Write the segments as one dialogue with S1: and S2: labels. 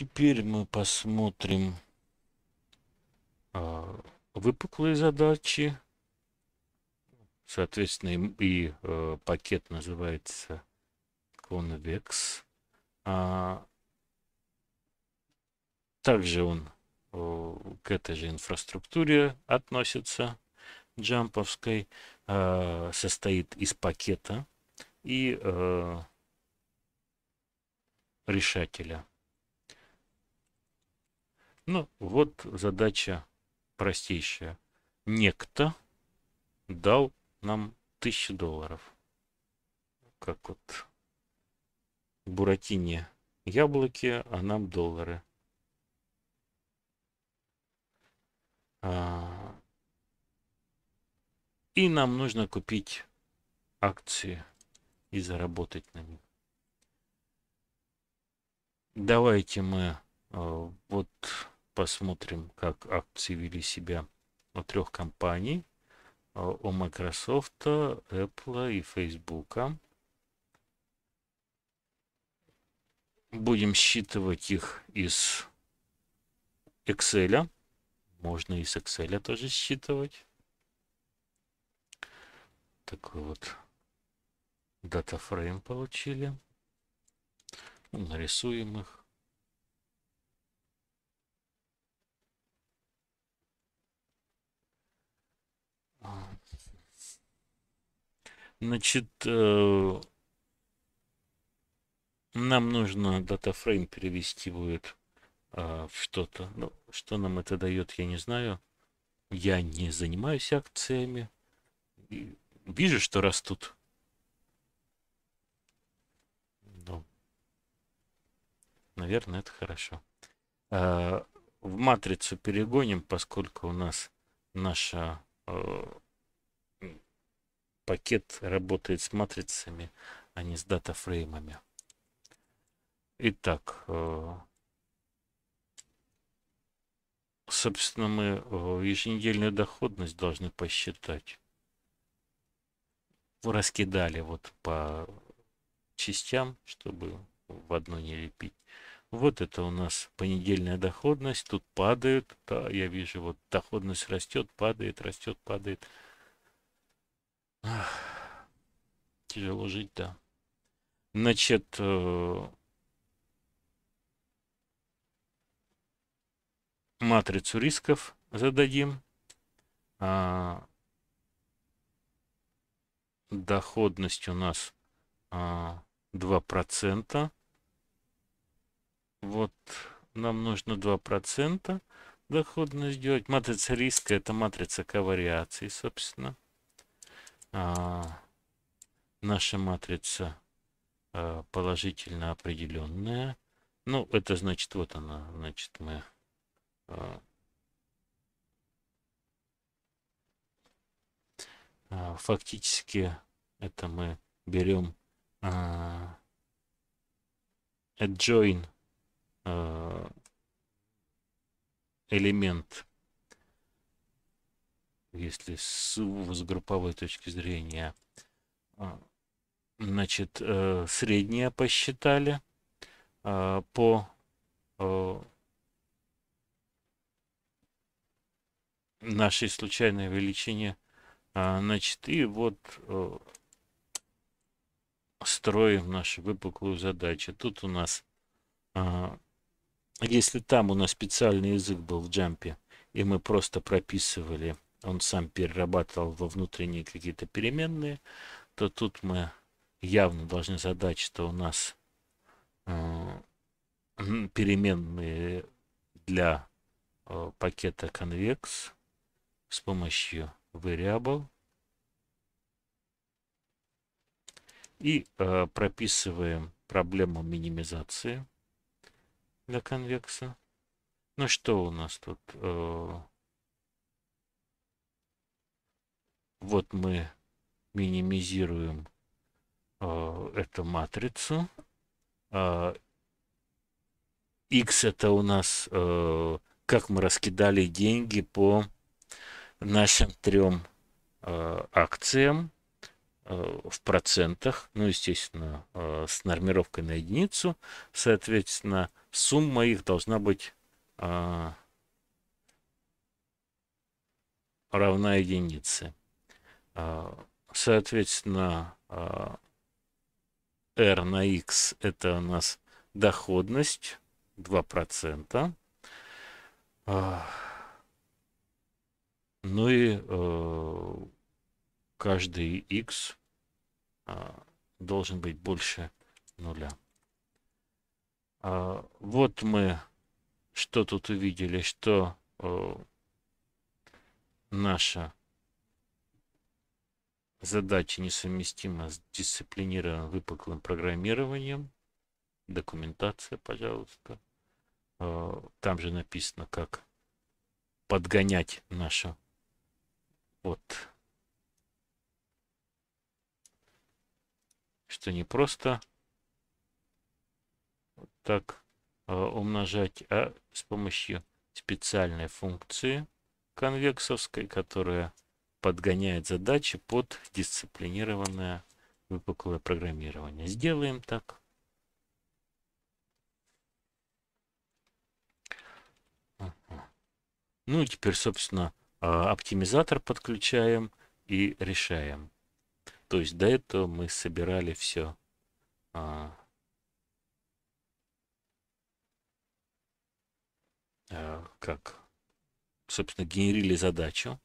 S1: Теперь мы посмотрим а, выпуклые задачи. Соответственно, и а, пакет называется Convex. А, также он э, к этой же инфраструктуре относится, джамповской, э, состоит из пакета и э, решателя. Ну, вот задача простейшая. Некто дал нам тысячу долларов. Как вот Буратине яблоки, а нам доллары. А, и нам нужно купить акции и заработать на них. Давайте мы э, вот посмотрим, как акции вели себя у трех компаний. Э, у Microsoft, Apple и Facebook. Будем считывать их из Excel. Можно из Excel тоже считывать. Такой вот датафрейм получили. нарисуем их. Значит, э, нам нужно датафрейм перевести будет э, в что-то. Ну, что нам это дает, я не знаю. Я не занимаюсь акциями. вижу, что растут. Ну, наверное, это хорошо. Э, в матрицу перегоним, поскольку у нас наша э, пакет работает с матрицами, а не с датафреймами. Итак, э, собственно, мы э, еженедельную доходность должны посчитать. Раскидали вот по частям, чтобы в одну не лепить. Вот это у нас понедельная доходность. Тут падает. Да, я вижу, вот доходность растет, падает, растет, падает тяжело жить, да. Значит, э, матрицу рисков зададим. А, доходность у нас а, 2%. Вот нам нужно 2% доходность сделать. Матрица риска – это матрица ковариации, собственно а, наша матрица а, положительно определенная. Ну, это значит, вот она, значит, мы... А, фактически это мы берем а, adjoin а, элемент если с, с групповой точки зрения. А, значит, э, среднее посчитали а, по а, нашей случайной величине. Значит, и вот э, строим нашу выпуклую задачу. Тут у нас, если там у нас специальный язык был в джампе, и мы просто прописывали он сам перерабатывал во внутренние какие-то переменные, то тут мы явно должны задать, что у нас э, переменные для э, пакета convex с помощью variable. И э, прописываем проблему минимизации для конвекса. Ну что у нас тут? Э, Вот мы минимизируем э, эту матрицу. Э, X это у нас, э, как мы раскидали деньги по нашим трем э, акциям э, в процентах, ну, естественно, э, с нормировкой на единицу. Соответственно, сумма их должна быть э, равна единице. А, соответственно, а, R на X это у нас доходность 2%. А, ну и э, каждый X должен быть больше нуля. Вот мы что тут увидели, что э, наша задача несовместима с дисциплинированным выпуклым программированием. Документация, пожалуйста. Э, там же написано, как подгонять нашу вот что не просто вот так э, умножать, а с помощью специальной функции конвексовской, которая подгоняет задачи под дисциплинированное выпуклое программирование. Сделаем так. Ну и теперь, собственно, а, оптимизатор подключаем и решаем. То есть до этого мы собирали все. А, а, как, собственно, генерили задачу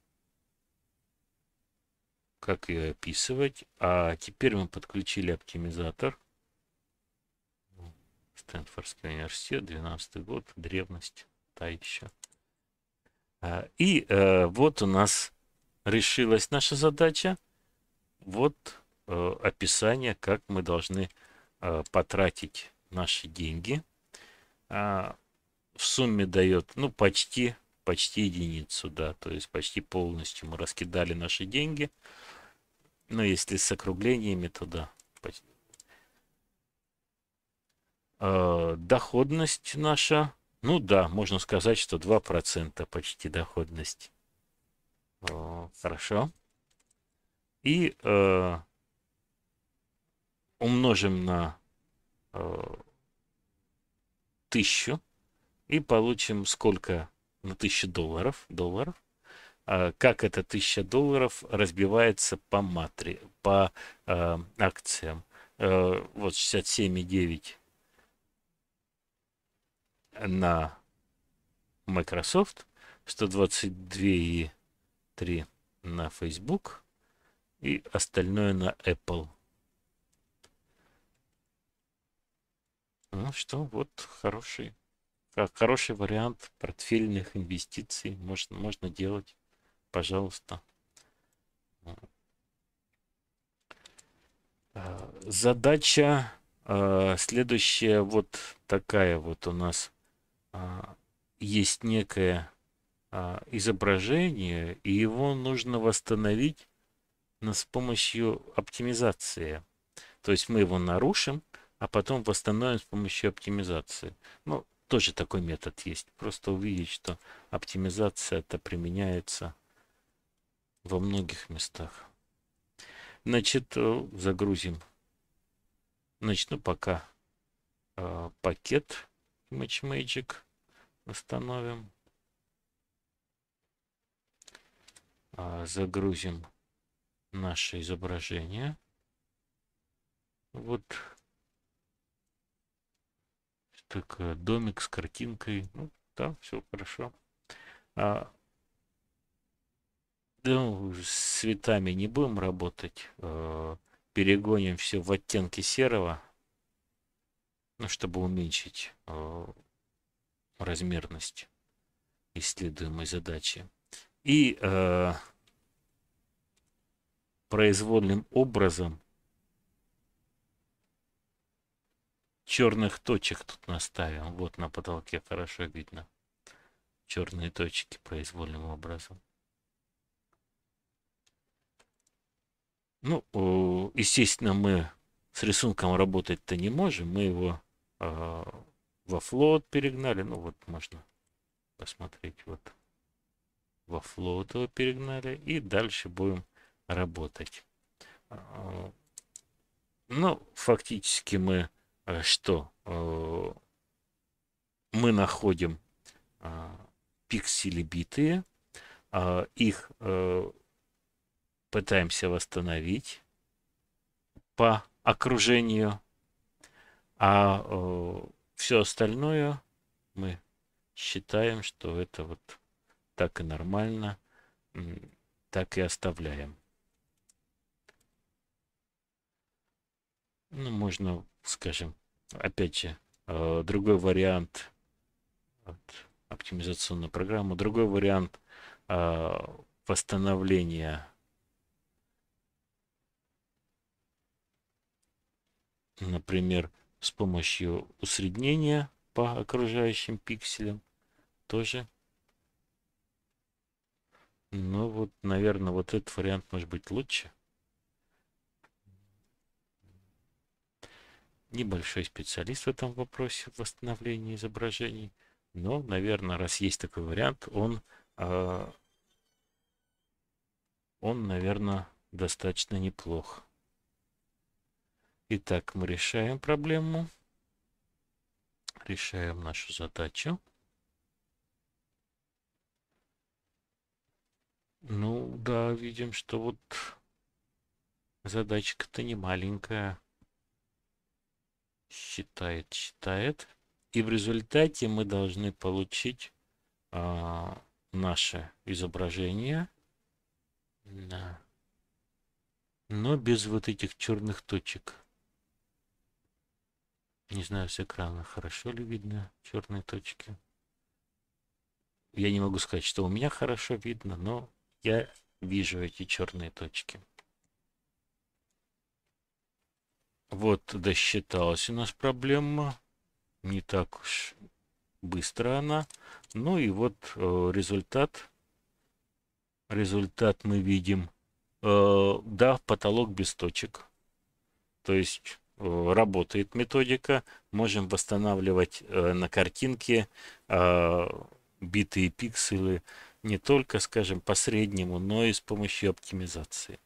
S1: как ее описывать. А теперь мы подключили оптимизатор. Стэнфордский университет, 12 год, древность, та еще. А, и э, вот у нас решилась наша задача. Вот э, описание, как мы должны э, потратить наши деньги. А, в сумме дает, ну, почти, почти единицу, да, то есть почти полностью мы раскидали наши деньги. Ну, если с округлениями, то да. А, доходность наша, ну да, можно сказать, что 2% почти доходность. хорошо. И э, умножим на э, 1000 и получим сколько на 1000 долларов? Долларов? Э, как эта 1000 долларов разбивается по матри, по э, акциям. Э, вот 67,9 на Microsoft, 122,3 на Facebook и остальное на Apple. Ну что, вот хороший, хороший вариант портфельных инвестиций можно, можно делать пожалуйста. А, задача а, следующая вот такая вот у нас а, есть некое изображение, и его нужно восстановить с помощью оптимизации. То есть мы его нарушим, а потом восстановим с помощью оптимизации. Ну, тоже такой метод есть. Просто увидеть, что оптимизация это применяется во многих местах. Значит, э, загрузим. Начну пока э, пакет Image Magic установим. Э, загрузим наше изображение. Вот так домик с картинкой. Ну, да, все хорошо. А, ну, с цветами не будем работать. Э, перегоним все в оттенки серого. Ну, чтобы уменьшить э, размерность исследуемой задачи. И э, произвольным образом черных точек тут наставим. Вот на потолке хорошо видно. Черные точки произвольным образом. Ну, естественно, мы с рисунком работать-то не можем. Мы его э, во флот перегнали. Ну, вот можно посмотреть. Вот во флот его перегнали. И дальше будем работать. А, ну, фактически мы а, что? Мы находим пиксели битые. Их э, пытаемся восстановить по окружению, а э, все остальное мы считаем, что это вот так и нормально, так и оставляем. Ну, можно, скажем, опять же, э, другой вариант вот, оптимизационную программу, другой вариант э, восстановления например, с помощью усреднения по окружающим пикселям тоже. Но ну вот, наверное, вот этот вариант может быть лучше. Небольшой специалист в этом вопросе восстановления изображений. Но, наверное, раз есть такой вариант, он, а, он наверное, достаточно неплох. Итак, мы решаем проблему. Решаем нашу задачу. Ну, да, видим, что вот задачка-то не маленькая. Считает, считает. И в результате мы должны получить а, наше изображение. Да. Но без вот этих черных точек. Не знаю, с экрана хорошо ли видно черные точки. Я не могу сказать, что у меня хорошо видно, но я вижу эти черные точки. Вот досчиталась у нас проблема. Не так уж быстро она. Ну и вот э, результат. Результат мы видим. Э, да, потолок без точек. То есть Э, работает методика. Можем восстанавливать э, на картинке э, битые пиксели не только, скажем, по среднему, но и с помощью оптимизации.